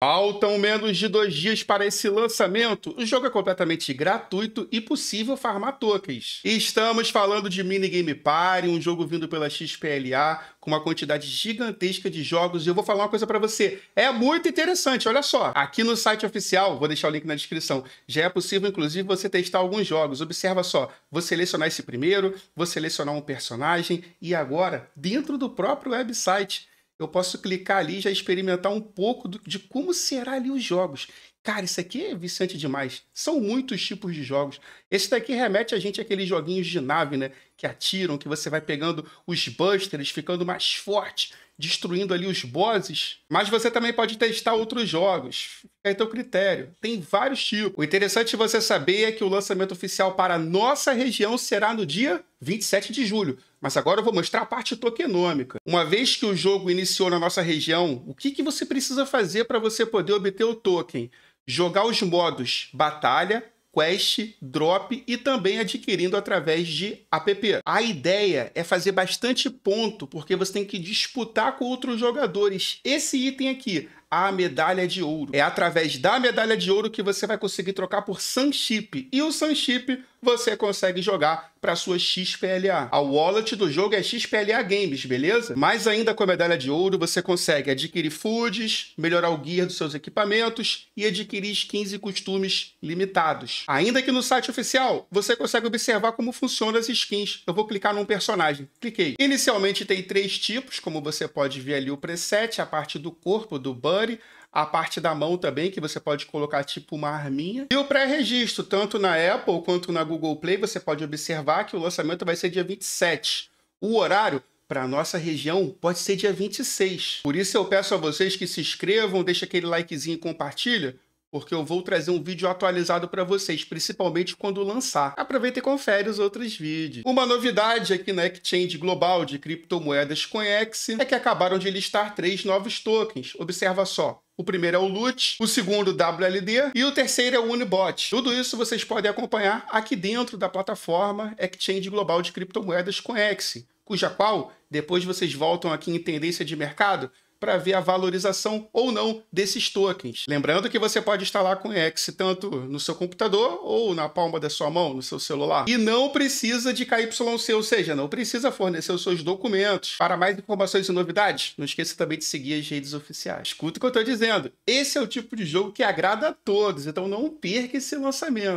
Faltam menos de dois dias para esse lançamento. O jogo é completamente gratuito e possível farmar tokens. Estamos falando de Minigame Party, um jogo vindo pela XPLA, com uma quantidade gigantesca de jogos. E eu vou falar uma coisa para você. É muito interessante, olha só. Aqui no site oficial, vou deixar o link na descrição, já é possível, inclusive, você testar alguns jogos. Observa só, vou selecionar esse primeiro, vou selecionar um personagem e agora, dentro do próprio website, eu posso clicar ali e já experimentar um pouco do, de como será ali os jogos. Cara, isso aqui é viciante demais. São muitos tipos de jogos. Esse daqui remete a gente àqueles joguinhos de nave, né? Que atiram, que você vai pegando os busters, ficando mais forte destruindo ali os bosses, mas você também pode testar outros jogos. É teu critério. Tem vários tipos. O interessante você saber é que o lançamento oficial para a nossa região será no dia 27 de julho. Mas agora eu vou mostrar a parte tokenômica. Uma vez que o jogo iniciou na nossa região, o que, que você precisa fazer para você poder obter o token? Jogar os modos Batalha, Quest, Drop e também adquirindo através de app. A ideia é fazer bastante ponto, porque você tem que disputar com outros jogadores. Esse item aqui a medalha de ouro. É através da medalha de ouro que você vai conseguir trocar por Sunchip. E o Sunchip você consegue jogar para sua XPLA. A wallet do jogo é XPLA Games, beleza? Mais ainda com a medalha de ouro, você consegue adquirir foods, melhorar o gear dos seus equipamentos e adquirir skins e costumes limitados. Ainda que no site oficial, você consegue observar como funcionam as skins. Eu vou clicar num personagem. Cliquei. Inicialmente tem três tipos, como você pode ver ali o preset, a parte do corpo, do banner, a parte da mão também, que você pode colocar tipo uma arminha. E o pré-registro, tanto na Apple quanto na Google Play, você pode observar que o lançamento vai ser dia 27. O horário para nossa região pode ser dia 26. Por isso eu peço a vocês que se inscrevam, deixem aquele likezinho e compartilha porque eu vou trazer um vídeo atualizado para vocês, principalmente quando lançar. Aproveita e confere os outros vídeos. Uma novidade aqui na Exchange Global de criptomoedas CoinEx é que acabaram de listar três novos tokens. Observa só. O primeiro é o LUT, o segundo WLD e o terceiro é o Unibot. Tudo isso vocês podem acompanhar aqui dentro da plataforma Exchange Global de Criptomoedas Conex, cuja qual depois vocês voltam aqui em tendência de mercado para ver a valorização ou não desses tokens. Lembrando que você pode instalar com X, tanto no seu computador ou na palma da sua mão, no seu celular. E não precisa de KYC, ou seja, não precisa fornecer os seus documentos. Para mais informações e novidades, não esqueça também de seguir as redes oficiais. Escuta o que eu estou dizendo. Esse é o tipo de jogo que agrada a todos, então não perca esse lançamento.